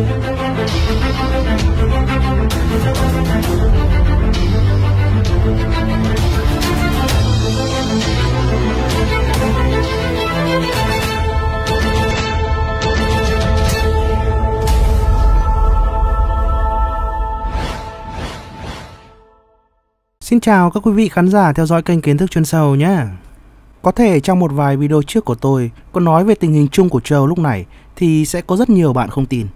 Xin chào các quý vị khán giả theo dõi kênh Kiến thức chuyên sâu nhé. Có thể trong một vài video trước của tôi có nói về tình hình chung của châu lúc này thì sẽ có rất nhiều bạn không tin.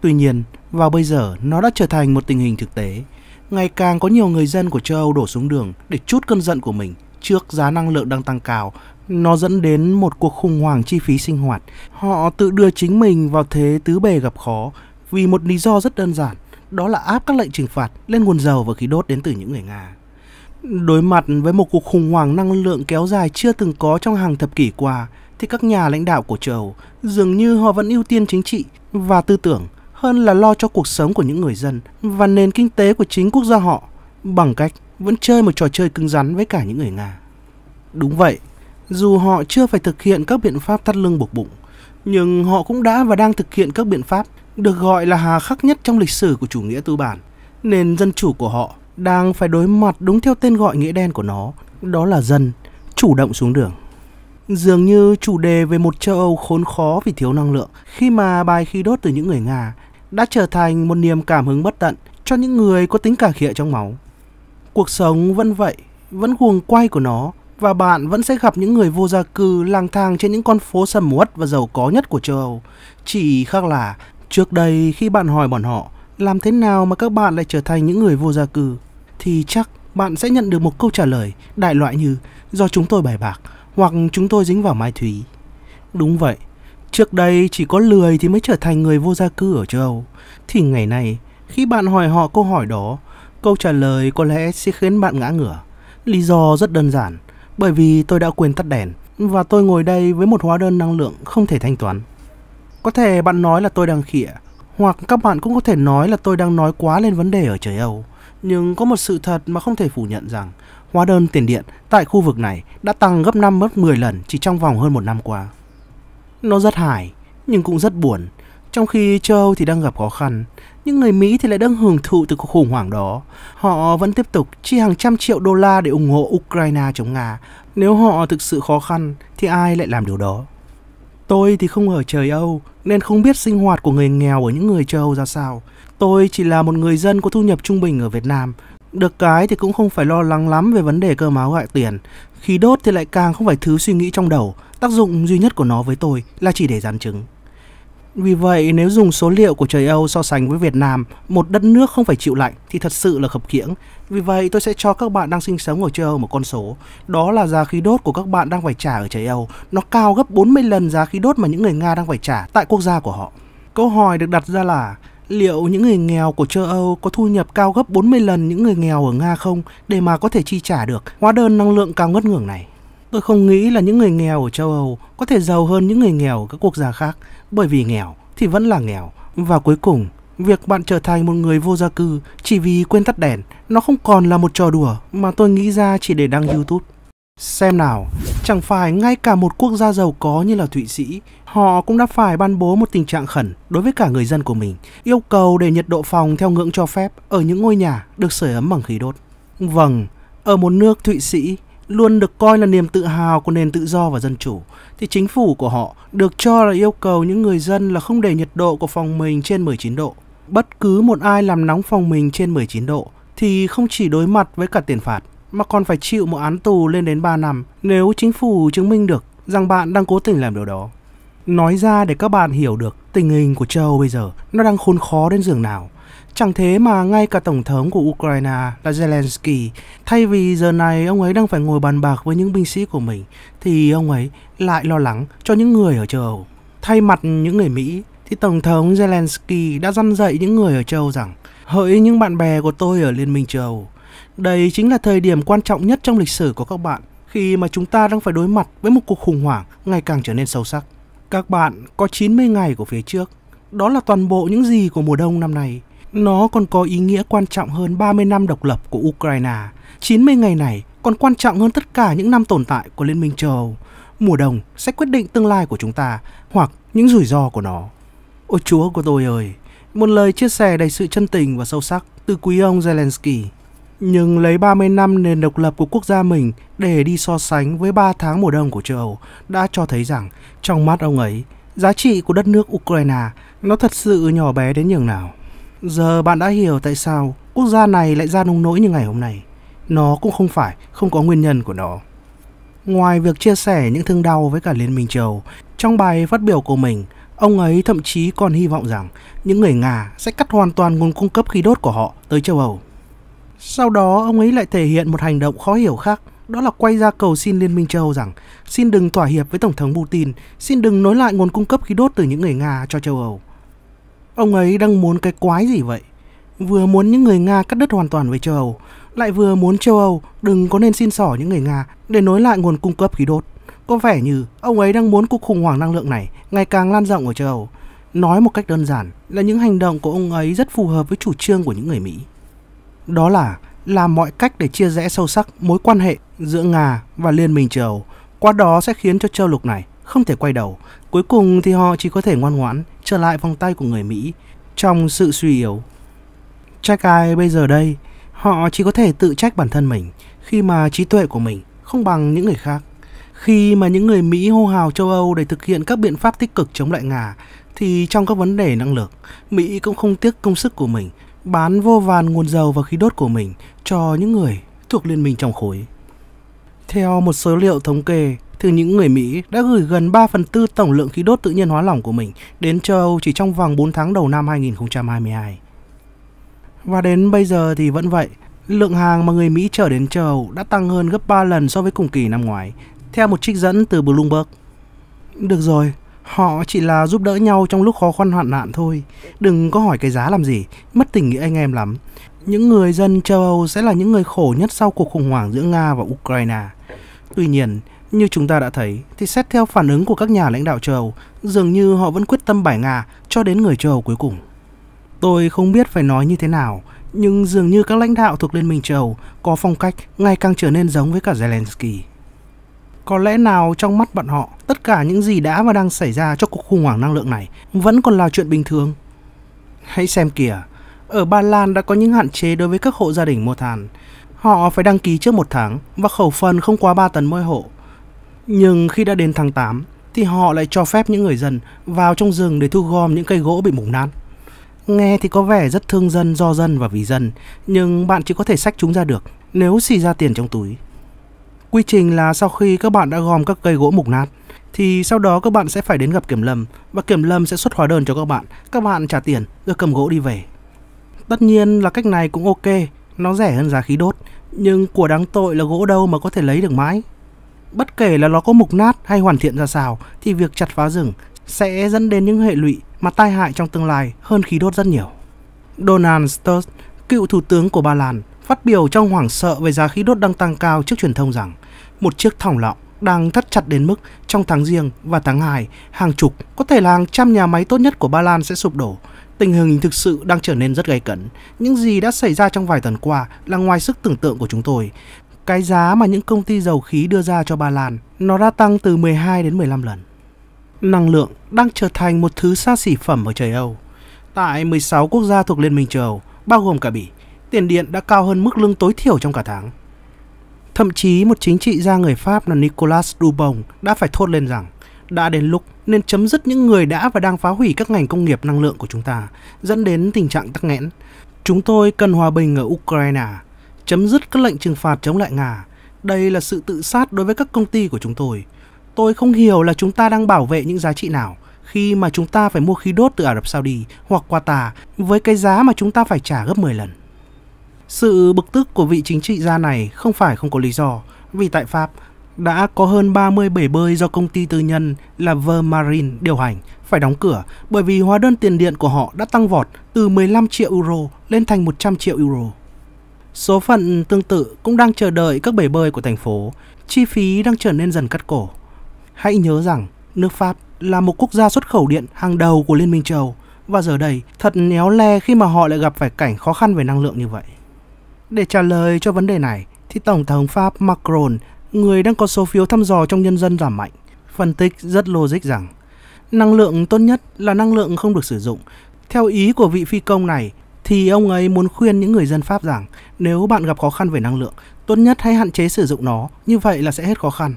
Tuy nhiên, vào bây giờ nó đã trở thành một tình hình thực tế. Ngày càng có nhiều người dân của châu Âu đổ xuống đường để chút cơn giận của mình trước giá năng lượng đang tăng cao. Nó dẫn đến một cuộc khủng hoảng chi phí sinh hoạt. Họ tự đưa chính mình vào thế tứ bề gặp khó vì một lý do rất đơn giản, đó là áp các lệnh trừng phạt lên nguồn dầu và khí đốt đến từ những người Nga. Đối mặt với một cuộc khủng hoảng năng lượng kéo dài chưa từng có trong hàng thập kỷ qua, thì các nhà lãnh đạo của châu Âu dường như họ vẫn ưu tiên chính trị và tư tưởng hơn là lo cho cuộc sống của những người dân và nền kinh tế của chính quốc gia họ bằng cách vẫn chơi một trò chơi cứng rắn với cả những người Nga. Đúng vậy, dù họ chưa phải thực hiện các biện pháp thắt lưng buộc bụng, nhưng họ cũng đã và đang thực hiện các biện pháp được gọi là hà khắc nhất trong lịch sử của chủ nghĩa tư bản. Nền dân chủ của họ đang phải đối mặt đúng theo tên gọi nghĩa đen của nó, đó là dân, chủ động xuống đường. Dường như chủ đề về một châu Âu khốn khó vì thiếu năng lượng khi mà bài khí đốt từ những người Nga đã trở thành một niềm cảm hứng bất tận cho những người có tính cả khịa trong máu. Cuộc sống vẫn vậy, vẫn cuồng quay của nó và bạn vẫn sẽ gặp những người vô gia cư lang thang trên những con phố sầm uất và giàu có nhất của châu Âu. Chỉ khác là trước đây khi bạn hỏi bọn họ làm thế nào mà các bạn lại trở thành những người vô gia cư thì chắc bạn sẽ nhận được một câu trả lời đại loại như do chúng tôi bài bạc hoặc chúng tôi dính vào mai thúy. Đúng vậy, Trước đây chỉ có lười thì mới trở thành người vô gia cư ở châu Âu. Thì ngày nay, khi bạn hỏi họ câu hỏi đó, câu trả lời có lẽ sẽ khiến bạn ngã ngửa. Lý do rất đơn giản, bởi vì tôi đã quên tắt đèn và tôi ngồi đây với một hóa đơn năng lượng không thể thanh toán. Có thể bạn nói là tôi đang khịa, hoặc các bạn cũng có thể nói là tôi đang nói quá lên vấn đề ở trời Âu. Nhưng có một sự thật mà không thể phủ nhận rằng hóa đơn tiền điện tại khu vực này đã tăng gấp 5 mất 10 lần chỉ trong vòng hơn một năm qua. Nó rất hài, nhưng cũng rất buồn. Trong khi châu Âu thì đang gặp khó khăn, những người Mỹ thì lại đang hưởng thụ từ cuộc khủng hoảng đó. Họ vẫn tiếp tục chi hàng trăm triệu đô la để ủng hộ Ukraine chống Nga. Nếu họ thực sự khó khăn thì ai lại làm điều đó? Tôi thì không ở trời Âu nên không biết sinh hoạt của người nghèo ở những người châu Âu ra sao. Tôi chỉ là một người dân có thu nhập trung bình ở Việt Nam được cái thì cũng không phải lo lắng lắm về vấn đề cơ máu gại tiền. Khi đốt thì lại càng không phải thứ suy nghĩ trong đầu. Tác dụng duy nhất của nó với tôi là chỉ để dán chứng. Vì vậy, nếu dùng số liệu của trời Âu so sánh với Việt Nam, một đất nước không phải chịu lạnh thì thật sự là khập khiễng. Vì vậy, tôi sẽ cho các bạn đang sinh sống ở châu Âu một con số. Đó là giá khí đốt của các bạn đang phải trả ở trời Âu. Nó cao gấp 40 lần giá khí đốt mà những người Nga đang phải trả tại quốc gia của họ. Câu hỏi được đặt ra là liệu những người nghèo của châu Âu có thu nhập cao gấp 40 lần những người nghèo ở Nga không để mà có thể chi trả được hóa đơn năng lượng cao ngất ngưởng này? Tôi không nghĩ là những người nghèo ở châu Âu có thể giàu hơn những người nghèo ở các quốc gia khác, bởi vì nghèo thì vẫn là nghèo. Và cuối cùng, việc bạn trở thành một người vô gia cư chỉ vì quên tắt đèn, nó không còn là một trò đùa mà tôi nghĩ ra chỉ để đăng YouTube. Xem nào, chẳng phải ngay cả một quốc gia giàu có như là Thụy Sĩ, họ cũng đã phải ban bố một tình trạng khẩn đối với cả người dân của mình, yêu cầu để nhiệt độ phòng theo ngưỡng cho phép ở những ngôi nhà được sưởi ấm bằng khí đốt. Vâng, ở một nước Thụy Sĩ luôn được coi là niềm tự hào của nền tự do và dân chủ, thì chính phủ của họ được cho là yêu cầu những người dân là không để nhiệt độ của phòng mình trên 19 độ. Bất cứ một ai làm nóng phòng mình trên 19 độ thì không chỉ đối mặt với cả tiền phạt mà còn phải chịu một án tù lên đến 3 năm nếu chính phủ chứng minh được rằng bạn đang cố tình làm điều đó. Nói ra để các bạn hiểu được tình hình của châu Âu bây giờ nó đang khốn khó đến giường nào. Chẳng thế mà ngay cả Tổng thống của Ukraine là Zelensky, thay vì giờ này ông ấy đang phải ngồi bàn bạc với những binh sĩ của mình, thì ông ấy lại lo lắng cho những người ở châu Âu. Thay mặt những người Mỹ, thì Tổng thống Zelensky đã dặn dạy những người ở châu Âu rằng hỡi những bạn bè của tôi ở Liên minh châu Âu, đây chính là thời điểm quan trọng nhất trong lịch sử của các bạn khi mà chúng ta đang phải đối mặt với một cuộc khủng hoảng ngày càng trở nên sâu sắc. Các bạn có 90 ngày của phía trước. Đó là toàn bộ những gì của mùa đông năm nay. Nó còn có ý nghĩa quan trọng hơn 30 năm độc lập của Ukraine. 90 ngày này còn quan trọng hơn tất cả những năm tồn tại của Liên minh châu Âu. Mùa đông sẽ quyết định tương lai của chúng ta hoặc những rủi ro của nó. Ôi chúa của tôi ơi, một lời chia sẻ đầy sự chân tình và sâu sắc từ quý ông Zelensky nhưng lấy 30 năm nền độc lập của quốc gia mình để đi so sánh với 3 tháng mùa đông của châu Âu đã cho thấy rằng trong mắt ông ấy, giá trị của đất nước Ukraine nó thật sự nhỏ bé đến nhường nào. Giờ bạn đã hiểu tại sao quốc gia này lại ra nông nỗi như ngày hôm nay. Nó cũng không phải không có nguyên nhân của nó. Ngoài việc chia sẻ những thương đau với cả Liên minh châu, trong bài phát biểu của mình, ông ấy thậm chí còn hy vọng rằng những người Nga sẽ cắt hoàn toàn nguồn cung cấp khí đốt của họ tới châu Âu. Sau đó ông ấy lại thể hiện một hành động khó hiểu khác, đó là quay ra cầu xin Liên minh châu Âu rằng xin đừng thỏa hiệp với Tổng thống Putin, xin đừng nối lại nguồn cung cấp khí đốt từ những người Nga cho châu Âu. Ông ấy đang muốn cái quái gì vậy? Vừa muốn những người Nga cắt đứt hoàn toàn với châu Âu, lại vừa muốn châu Âu đừng có nên xin xỏ những người Nga để nối lại nguồn cung cấp khí đốt. Có vẻ như ông ấy đang muốn cuộc khủng hoảng năng lượng này ngày càng lan rộng ở châu Âu. Nói một cách đơn giản là những hành động của ông ấy rất phù hợp với chủ trương của những người Mỹ đó là làm mọi cách để chia rẽ sâu sắc mối quan hệ giữa Nga và Liên minh châu Âu, qua đó sẽ khiến cho châu lục này không thể quay đầu. Cuối cùng thì họ chỉ có thể ngoan ngoãn trở lại vòng tay của người Mỹ trong sự suy yếu. Trách ai bây giờ đây, họ chỉ có thể tự trách bản thân mình khi mà trí tuệ của mình không bằng những người khác. Khi mà những người Mỹ hô hào châu Âu để thực hiện các biện pháp tích cực chống lại Nga, thì trong các vấn đề năng lực, Mỹ cũng không tiếc công sức của mình bán vô vàn nguồn dầu và khí đốt của mình cho những người thuộc liên minh trong khối. Theo một số liệu thống kê, thì những người Mỹ đã gửi gần 3 phần tư tổng lượng khí đốt tự nhiên hóa lỏng của mình đến châu Âu chỉ trong vòng 4 tháng đầu năm 2022. Và đến bây giờ thì vẫn vậy, lượng hàng mà người Mỹ chở đến châu Âu đã tăng hơn gấp 3 lần so với cùng kỳ năm ngoái, theo một trích dẫn từ Bloomberg. Được rồi, Họ chỉ là giúp đỡ nhau trong lúc khó khăn hoạn nạn thôi. Đừng có hỏi cái giá làm gì, mất tình nghĩa anh em lắm. Những người dân châu Âu sẽ là những người khổ nhất sau cuộc khủng hoảng giữa Nga và Ukraine. Tuy nhiên, như chúng ta đã thấy, thì xét theo phản ứng của các nhà lãnh đạo châu Âu, dường như họ vẫn quyết tâm bài Nga cho đến người châu Âu cuối cùng. Tôi không biết phải nói như thế nào, nhưng dường như các lãnh đạo thuộc Liên minh châu Âu có phong cách ngày càng trở nên giống với cả Zelensky. Có lẽ nào trong mắt bọn họ, tất cả những gì đã và đang xảy ra trong cuộc khủng hoảng năng lượng này vẫn còn là chuyện bình thường. Hãy xem kìa, ở Ba Lan đã có những hạn chế đối với các hộ gia đình mua than. Họ phải đăng ký trước một tháng và khẩu phần không quá 3 tấn mỗi hộ. Nhưng khi đã đến tháng 8 thì họ lại cho phép những người dân vào trong rừng để thu gom những cây gỗ bị mục nát. Nghe thì có vẻ rất thương dân do dân và vì dân, nhưng bạn chỉ có thể sách chúng ra được nếu xì ra tiền trong túi. Quy trình là sau khi các bạn đã gom các cây gỗ mục nát, thì sau đó các bạn sẽ phải đến gặp kiểm lâm và kiểm lâm sẽ xuất hóa đơn cho các bạn. Các bạn trả tiền rồi cầm gỗ đi về. Tất nhiên là cách này cũng ok, nó rẻ hơn giá khí đốt, nhưng của đáng tội là gỗ đâu mà có thể lấy được mãi. Bất kể là nó có mục nát hay hoàn thiện ra sao thì việc chặt phá rừng sẽ dẫn đến những hệ lụy mà tai hại trong tương lai hơn khí đốt rất nhiều. Donald Sturz, cựu thủ tướng của Ba Lan, phát biểu trong hoảng sợ về giá khí đốt đang tăng cao trước truyền thông rằng một chiếc thòng lọng đang thắt chặt đến mức trong tháng riêng và tháng hai hàng chục, có thể là hàng trăm nhà máy tốt nhất của Ba Lan sẽ sụp đổ. Tình hình thực sự đang trở nên rất gay cấn. Những gì đã xảy ra trong vài tuần qua là ngoài sức tưởng tượng của chúng tôi. Cái giá mà những công ty dầu khí đưa ra cho Ba Lan, nó đã tăng từ 12 đến 15 lần. Năng lượng đang trở thành một thứ xa xỉ phẩm ở trời Âu. Tại 16 quốc gia thuộc Liên minh châu Âu, bao gồm cả Bỉ, tiền điện đã cao hơn mức lương tối thiểu trong cả tháng. Thậm chí một chính trị gia người Pháp là Nicolas Dubon đã phải thốt lên rằng đã đến lúc nên chấm dứt những người đã và đang phá hủy các ngành công nghiệp năng lượng của chúng ta, dẫn đến tình trạng tắc nghẽn. Chúng tôi cần hòa bình ở Ukraine, chấm dứt các lệnh trừng phạt chống lại Nga. Đây là sự tự sát đối với các công ty của chúng tôi. Tôi không hiểu là chúng ta đang bảo vệ những giá trị nào khi mà chúng ta phải mua khí đốt từ Ả Rập Saudi hoặc Qatar với cái giá mà chúng ta phải trả gấp 10 lần. Sự bực tức của vị chính trị gia này không phải không có lý do, vì tại Pháp đã có hơn 30 bể bơi do công ty tư nhân là Vermarine điều hành phải đóng cửa bởi vì hóa đơn tiền điện của họ đã tăng vọt từ 15 triệu euro lên thành 100 triệu euro. Số phận tương tự cũng đang chờ đợi các bể bơi của thành phố, chi phí đang trở nên dần cắt cổ. Hãy nhớ rằng nước Pháp là một quốc gia xuất khẩu điện hàng đầu của Liên minh châu và giờ đây thật néo le khi mà họ lại gặp phải cảnh khó khăn về năng lượng như vậy. Để trả lời cho vấn đề này, thì Tổng thống Pháp Macron, người đang có số phiếu thăm dò trong nhân dân giảm mạnh, phân tích rất logic rằng năng lượng tốt nhất là năng lượng không được sử dụng. Theo ý của vị phi công này, thì ông ấy muốn khuyên những người dân Pháp rằng nếu bạn gặp khó khăn về năng lượng, tốt nhất hãy hạn chế sử dụng nó, như vậy là sẽ hết khó khăn.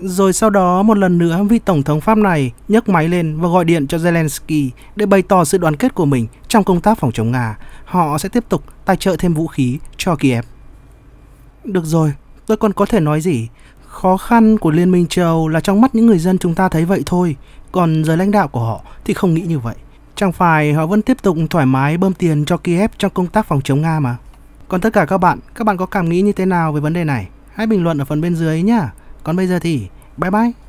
Rồi sau đó một lần nữa vị Tổng thống Pháp này nhấc máy lên và gọi điện cho Zelensky để bày tỏ sự đoàn kết của mình trong công tác phòng chống Nga. Họ sẽ tiếp tục tài trợ thêm vũ khí cho Kiev. Được rồi, tôi còn có thể nói gì? Khó khăn của Liên minh châu là trong mắt những người dân chúng ta thấy vậy thôi, còn giới lãnh đạo của họ thì không nghĩ như vậy. Chẳng phải họ vẫn tiếp tục thoải mái bơm tiền cho Kiev trong công tác phòng chống Nga mà. Còn tất cả các bạn, các bạn có cảm nghĩ như thế nào về vấn đề này? Hãy bình luận ở phần bên dưới nhé. Còn bây giờ thì bye bye.